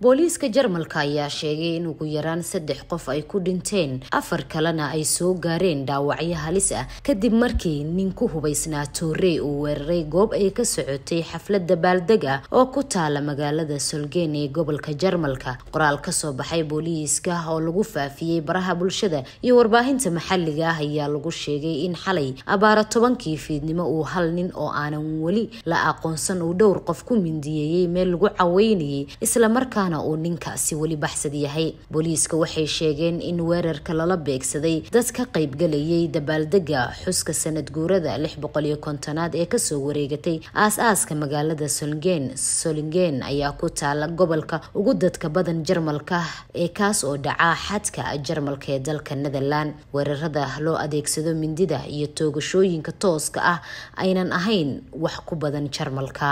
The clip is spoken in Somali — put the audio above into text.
booliiska jarmalka ayaa sheegay in ugu yaraan saddex qof ay ku dhinteen afar kalena ay soo gaareen dhaawacyo halis ah kadib markii nin ku hubaysnaa toorey uu weeraray goob ay ka socotay xafladda baaldeg ah oo ku taala magaalada solgen ee gobolka jarmalka qoraal kasoo baxay booliiska oo lagu faafiyey baraha bulshada iyo warbaahinta maxalliga ah ayaa lagu sheegay in xalay abaara tobankii fiidnimo uu hal nin oo aanan weli la aqoonsan uu dhowr qof ku mindiyeeyey meel lagu caweynayay islamarkaa waxaana uu ninkaasi weli baxsad yahay booliiska waxay sheegeen in weerarka lala beegsaday dad ka qaybgalayay dabaaldega xuska sanad guurada lix boqol iyo kontonaad ee kasoo wareegatay aas-aaska magaalada solingen solingen ayaa ku taala gobolka ugu dadka badan jarmalka ee kaas oo dhacaa xadka jarmalka ee dalka netherlan weerarada loo adeegsado mindida iyo toogashooyinka tooska ah aynan ahayn wax ku badan jarmalka